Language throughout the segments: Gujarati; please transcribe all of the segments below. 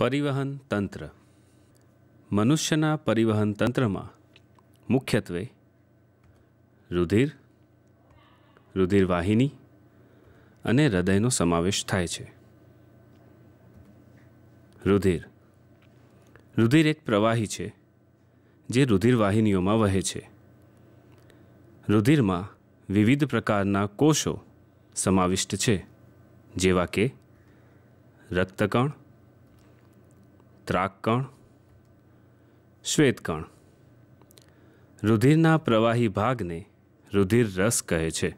પરિવહન તંત્ર મનુષ્યના પરિવહન તંત્રમાં મુખ્યત્વે રુધિર રુધિરવાહિની અને હૃદયનો સમાવેશ થાય છે રુધિર રુધિર એક પ્રવાહી છે જે રુધિરવાહિનીઓમાં વહે છે રુધિરમાં વિવિધ પ્રકારના કોષો સમાવિષ્ટ છે જેવા કે રક્તકણ ત્રાકકણ શ્વેતકણ રુધિરના પ્રવાહી ભાગને રુધિર રસ કહે છે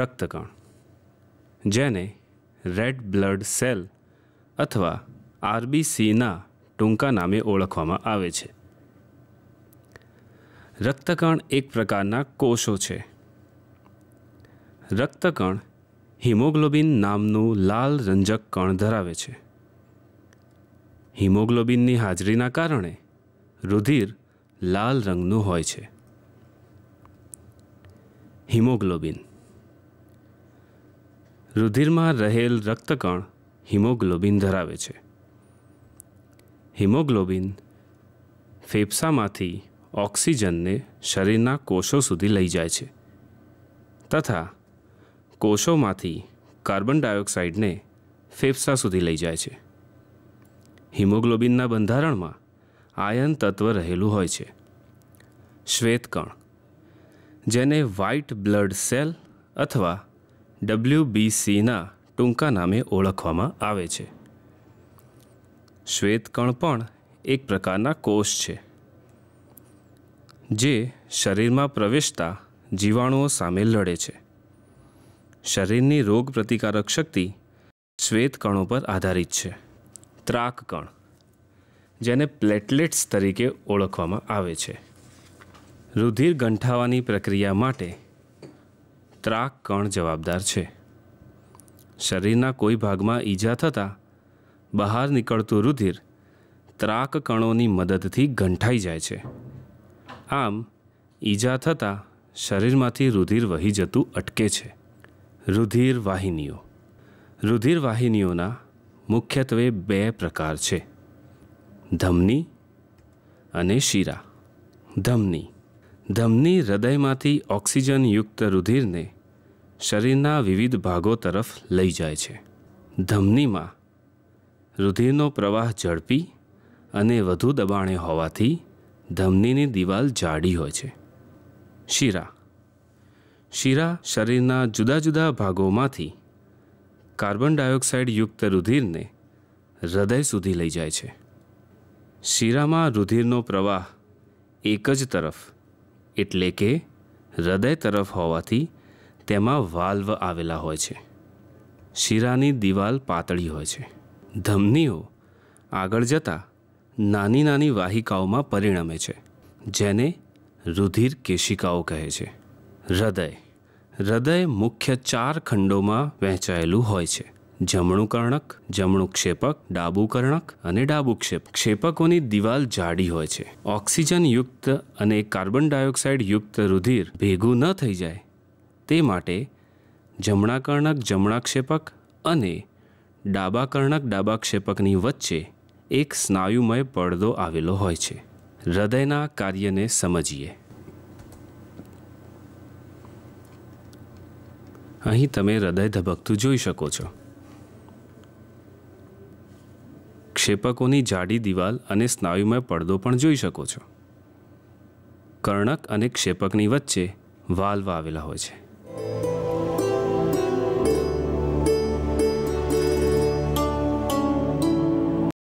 રક્તકણ જેને રેડ બ્લડ સેલ અથવા આરબીસીના ટૂંકા નામે ઓળખવામાં આવે છે રક્તકણ એક પ્રકારના કોષો છે રક્તકણ હિમોગ્લોબિન નામનું લાલ રંજક કણ ધરાવે છે હિમોગ્લોબિનની હાજરીના કારણે રુધિર લાલ રંગનું હોય છે હિમોગ્લોબિન રુધિરમાં રહેલ રક્તકણ હિમોગ્લોબિન ધરાવે છે હિમોગ્લોબિન ફેફસામાંથી ઓક્સિજનને શરીરના કોષો સુધી લઈ જાય છે તથા કોષોમાંથી કાર્બન ડાયોક્સાઇડને ફેફસા સુધી લઈ જાય છે હિમોગ્લોબિનના બંધારણમાં આયન તત્વ રહેલું હોય છે શ્વેતકણ જેને વ્હાઇટ બ્લડ સેલ અથવા ડબલ્યુબીસીના ટૂંકા નામે ઓળખવામાં આવે છે શ્વેતકણ પણ એક પ્રકારના કોષ છે જે શરીરમાં પ્રવેશતા જીવાણુઓ સામે લડે છે શરીરની રોગ પ્રતિકારક શક્તિ શ્વેતકણો પર આધારિત છે ત્રાક કણ જેને પ્લેટલેટ્સ તરીકે ઓળખવામાં આવે છે રુધિર ગંઠાવાની પ્રક્રિયા માટે ત્રાક કણ જવાબદાર છે શરીરના કોઈ ભાગમાં ઈજા થતાં બહાર નીકળતું રુધિર ત્રાક કણોની મદદથી ગંઠાઈ જાય છે આમ ઈજા થતાં શરીરમાંથી રુધિર વહી જતું અટકે છે રુધિર વાહિનીઓ રુધિર વાહિનીઓના મુખ્યત્વે બે પ્રકાર છે ધમની અને શીરા ધમની ધમની હૃદયમાંથી ઓક્સિજનયુક્ત રુધિરને શરીરના વિવિધ ભાગો તરફ લઈ જાય છે ધમનીમાં રુધિરનો પ્રવાહ ઝડપી અને વધુ દબાણે હોવાથી ધમનીની દિવાલ જાડી હોય છે શીરા શીરા શરીરના જુદા જુદા ભાગોમાંથી કાર્બન ડાયોક્સાઇડ યુક્ત રુધિરને હૃદય સુધી લઈ જાય છે શીરામાં રુધિરનો પ્રવાહ એક જ તરફ એટલે કે હૃદય તરફ હોવાથી તેમાં વાલ્વ આવેલા હોય છે શીરાની દિવાલ પાતળી હોય છે ધમનીઓ આગળ જતા નાની નાની વાહિકાઓમાં પરિણમે છે જેને રુધિર કેશિકાઓ કહે છે હૃદય હૃદય મુખ્ય ચાર ખંડોમાં વહેંચાયેલું હોય છે જમણું કર્ણક જમણું ક્ષેપક ડાબું કર્ણક અને ડાબું ક્ષેપ ક્ષેપકોની દિવાલ જાડી હોય છે ઓક્સિજન યુક્ત અને કાર્બન ડાયોક્સાઇડ યુક્ત રુધિર ભેગું ન થઈ જાય તે માટે જમણા કર્ણક જમણા ક્ષેપક અને ડાબા કર્ણક ડાબા ક્ષેપકની વચ્ચે એક સ્નાયુમય પડદો આવેલો હોય છે હૃદયના કાર્યને સમજીએ અહીં તમે હૃદય ધબકતું જોઈ શકો છો ક્ષેપકોની જાડી દિવાલ અને સ્નાયુમય પડદો પણ જોઈ શકો છો કર્ણક અને ક્ષેપકની વચ્ચે વાલ્વ આવેલા હોય છે